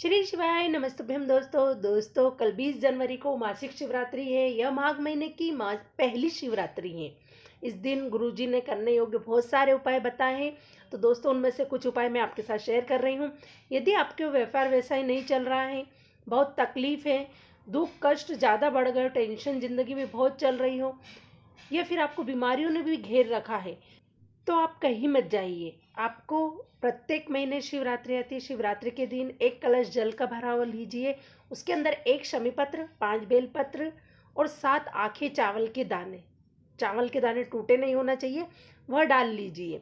श्री शिवाय नमस्तभ्यम दोस्तों दोस्तों कल 20 जनवरी को मासिक शिवरात्रि है यह माघ महीने की पहली शिवरात्रि है इस दिन गुरुजी ने करने योग्य बहुत सारे उपाय बताए हैं तो दोस्तों उनमें से कुछ उपाय मैं आपके साथ शेयर कर रही हूँ यदि आपके व्यापार व्यवसाय नहीं चल रहा है बहुत तकलीफ है दुख कष्ट ज़्यादा बढ़ गए टेंशन ज़िंदगी में बहुत चल रही हो या फिर आपको बीमारियों ने भी घेर रखा है तो आप कहीं मत जाइए आपको प्रत्येक महीने शिवरात्रि आती है शिवरात्रि के दिन एक कलश जल का भरा हुआ लीजिए उसके अंदर एक शमी पत्र पाँच बेलपत्र और सात आखे चावल के दाने चावल के दाने टूटे नहीं होना चाहिए वह डाल लीजिए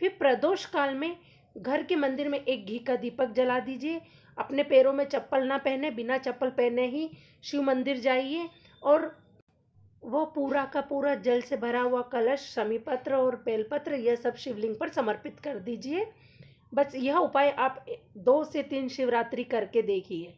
फिर प्रदोष काल में घर के मंदिर में एक घी का दीपक जला दीजिए अपने पैरों में चप्पल ना पहने बिना चप्पल पहने ही शिव मंदिर जाइए और वह पूरा का पूरा जल से भरा हुआ कलश समीपत्र और बेलपत्र यह सब शिवलिंग पर समर्पित कर दीजिए बस यह उपाय आप दो से तीन शिवरात्रि करके देखिए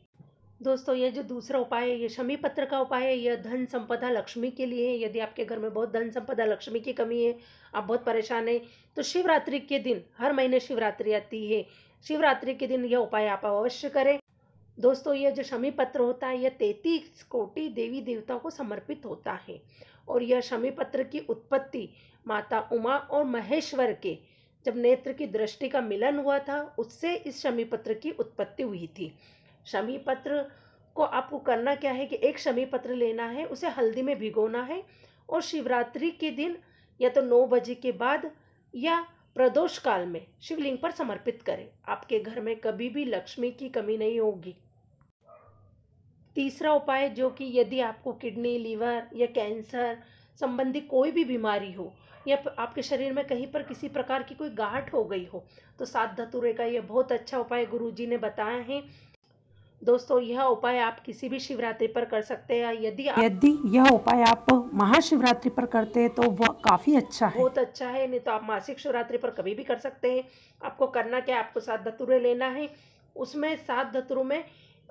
दोस्तों यह जो दूसरा उपाय है ये शमी पत्र का उपाय है यह धन संपदा लक्ष्मी के लिए है यदि आपके घर में बहुत धन संपदा लक्ष्मी की कमी है आप बहुत परेशान हैं तो शिवरात्रि के दिन हर महीने शिवरात्रि आती है शिवरात्रि के दिन यह उपाय आप अवश्य करें दोस्तों यह जो शमी पत्र होता है यह तैतीस कोटि देवी देवताओं को समर्पित होता है और यह शमी पत्र की उत्पत्ति माता उमा और महेश्वर के जब नेत्र की दृष्टि का मिलन हुआ था उससे इस शमी पत्र की उत्पत्ति हुई थी शमी पत्र को आपको करना क्या है कि एक शमी पत्र लेना है उसे हल्दी में भिगोना है और शिवरात्रि के दिन या तो नौ बजे के बाद या प्रदोष काल में शिवलिंग पर समर्पित करें आपके घर में कभी भी लक्ष्मी की कमी नहीं होगी तीसरा उपाय जो कि यदि आपको किडनी लीवर या कैंसर संबंधी कोई भी बीमारी हो या आपके शरीर में कहीं पर किसी प्रकार की कोई गांठ हो गई हो तो सात धतुरे का यह बहुत अच्छा उपाय गुरुजी ने बताया है दोस्तों यह उपाय आप किसी भी शिवरात्रि पर कर सकते हैं यदि यदि यह उपाय आप महाशिवरात्रि पर करते हैं तो वह काफ़ी अच्छा है बहुत अच्छा है नहीं तो आप मासिक शिवरात्रि पर कभी भी कर सकते हैं आपको करना क्या आपको सात धतुरे लेना है उसमें सात धतुरों में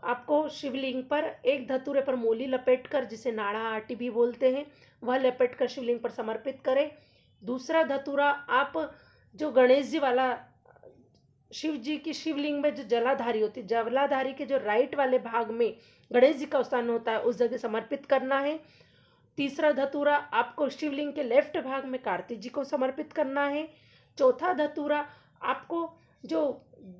आपको शिवलिंग पर एक धतूरे पर मोली लपेट कर जिसे नाड़ा आटी भी बोलते हैं वह लपेट कर शिवलिंग पर समर्पित करें दूसरा धतूरा आप जो गणेश जी वाला शिव जी की शिवलिंग में जो जलाधारी होती है जलाधारी के जो राइट वाले भाग में गणेश जी का स्थान होता है उस जगह समर्पित करना है तीसरा धतूरा आपको शिवलिंग के लेफ्ट भाग में कार्तिक जी को समर्पित करना है चौथा धतूरा आपको जो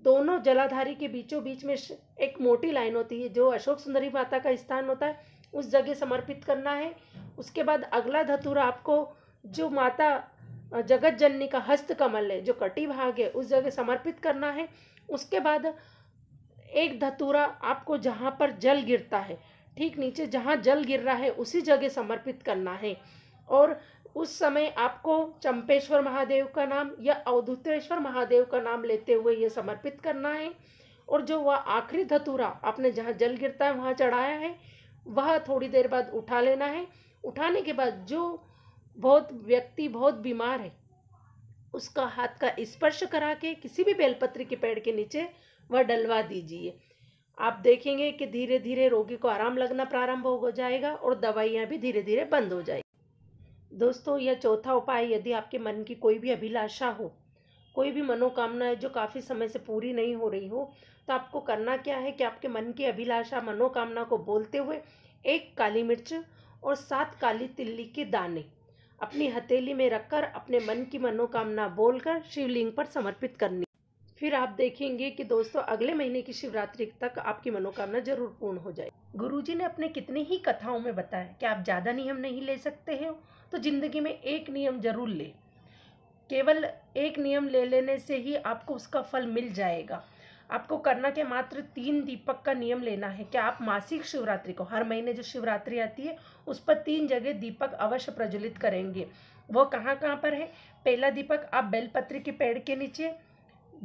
दोनों जलाधारी के बीचों बीच में एक मोटी लाइन होती है जो अशोक सुंदरी माता का स्थान होता है उस जगह समर्पित करना है उसके बाद अगला धतूरा आपको जो माता जगत जननी का हस्त कमल है जो कटी भाग है उस जगह समर्पित करना है उसके बाद एक धतूरा आपको जहाँ पर जल गिरता है ठीक नीचे जहाँ जल गिर रहा है उसी जगह समर्पित करना है और उस समय आपको चंपेश्वर महादेव का नाम या अवधुतेश्वर महादेव का नाम लेते हुए ये समर्पित करना है और जो वह आखिरी धतूरा आपने जहाँ जल गिरता है वहाँ चढ़ाया है वह थोड़ी देर बाद उठा लेना है उठाने के बाद जो बहुत व्यक्ति बहुत बीमार है उसका हाथ का स्पर्श करा के किसी भी बेलपत्री के पेड़ के नीचे वह डलवा दीजिए आप देखेंगे कि धीरे धीरे रोगी को आराम लगना प्रारंभ हो जाएगा और दवाइयाँ भी धीरे धीरे बंद हो जाएगी दोस्तों यह चौथा उपाय यदि आपके मन की कोई भी अभिलाषा हो कोई भी मनोकामना है जो काफ़ी समय से पूरी नहीं हो रही हो तो आपको करना क्या है कि आपके मन की अभिलाषा मनोकामना को बोलते हुए एक काली मिर्च और सात काली तिल्ली के दाने अपनी हथेली में रखकर अपने मन की मनोकामना बोलकर शिवलिंग पर समर्पित करनी फिर आप देखेंगे कि दोस्तों अगले महीने की शिवरात्रि तक आपकी मनोकामना जरूर पूर्ण हो जाए गुरुजी ने अपने कितनी ही कथाओं में बताया कि आप ज़्यादा नियम नहीं ले सकते हैं तो ज़िंदगी में एक नियम जरूर ले केवल एक नियम ले लेने से ही आपको उसका फल मिल जाएगा आपको करना क्या मात्र तीन दीपक का नियम लेना है क्या आप मासिक शिवरात्रि को हर महीने जो शिवरात्रि आती है उस पर तीन जगह दीपक अवश्य प्रज्वलित करेंगे वो कहाँ कहाँ पर है पहला दीपक आप बेलपत्री के पेड़ के नीचे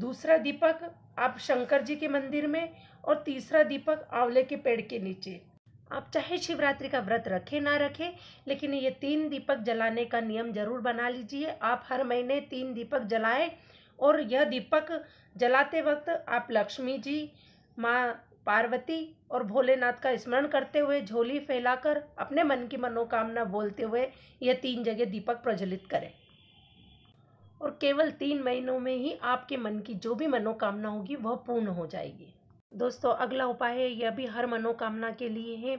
दूसरा दीपक आप शंकर जी के मंदिर में और तीसरा दीपक आंवले के पेड़ के नीचे आप चाहे शिवरात्रि का व्रत रखें ना रखें लेकिन ये तीन दीपक जलाने का नियम जरूर बना लीजिए आप हर महीने तीन दीपक जलाएं और यह दीपक जलाते वक्त आप लक्ष्मी जी माँ पार्वती और भोलेनाथ का स्मरण करते हुए झोली फैलाकर अपने मन की मनोकामना बोलते हुए यह तीन जगह दीपक प्रज्वलित करें और केवल तीन महीनों में ही आपके मन की जो भी मनोकामना होगी वह पूर्ण हो जाएगी दोस्तों अगला उपाय है यह भी हर मनोकामना के लिए है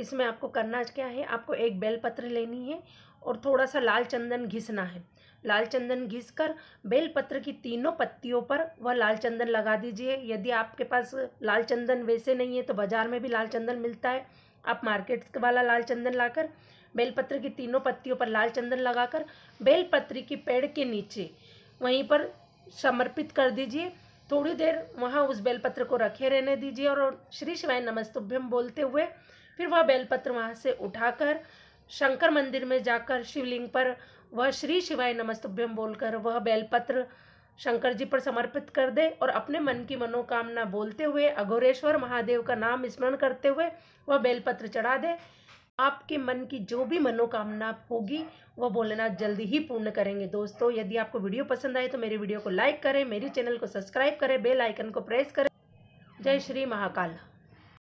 इसमें आपको करना क्या है आपको एक बेलपत्र लेनी है और थोड़ा सा लाल चंदन घिसना है लाल चंदन घिस कर बेलपत्र की तीनों पत्तियों पर वह लाल चंदन लगा दीजिए यदि आपके पास लाल चंदन वैसे नहीं है तो बाज़ार में भी लाल चंदन मिलता है आप मार्केट वाला लाल चंदन लाकर बेलपत्र की तीनों पत्तियों पर लाल चंदन लगाकर बेलपत्र की पेड़ के नीचे वहीं पर समर्पित कर दीजिए थोड़ी देर वहाँ उस बेलपत्र को रखे रहने दीजिए और श्री शिवाय नमस्तुभ्यम बोलते हुए फिर वह बेलपत्र वहाँ से उठाकर शंकर मंदिर में जाकर शिवलिंग पर वह श्री शिवाय नमस्तुभ्यम बोलकर वह बेलपत्र शंकर जी पर समर्पित कर दे और अपने मन की मनोकामना बोलते हुए अघोरेश्वर महादेव का नाम स्मरण करते हुए वह बेलपत्र चढ़ा दे आपके मन की जो भी मनोकामना होगी वह भोलेनाथ जल्दी ही पूर्ण करेंगे दोस्तों यदि आपको वीडियो पसंद आए तो मेरे वीडियो को लाइक करें मेरे चैनल को सब्सक्राइब करें बेल आइकन को प्रेस करें जय श्री महाकाल